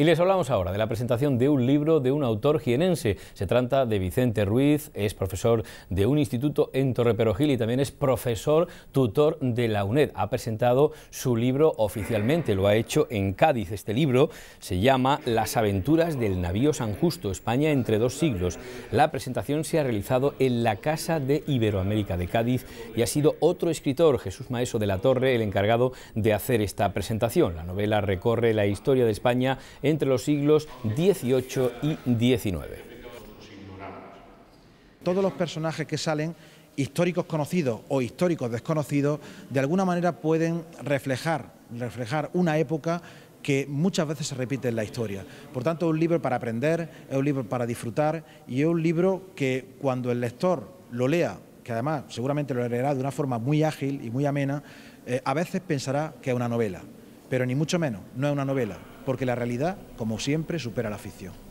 Y les hablamos ahora de la presentación de un libro de un autor jienense. Se trata de Vicente Ruiz, es profesor de un instituto en Torreperogil y también es profesor tutor de la UNED. Ha presentado su libro oficialmente, lo ha hecho en Cádiz. Este libro se llama Las aventuras del navío San Justo, España entre dos siglos. La presentación se ha realizado en la Casa de Iberoamérica de Cádiz y ha sido otro escritor, Jesús Maeso de la Torre, el encargado de hacer esta presentación. La novela recorre la historia de España entre los siglos XVIII y XIX. Todos los personajes que salen históricos conocidos o históricos desconocidos, de alguna manera pueden reflejar, reflejar una época que muchas veces se repite en la historia. Por tanto, es un libro para aprender, es un libro para disfrutar y es un libro que cuando el lector lo lea, que además seguramente lo leerá de una forma muy ágil y muy amena, eh, a veces pensará que es una novela pero ni mucho menos, no es una novela, porque la realidad, como siempre, supera la ficción.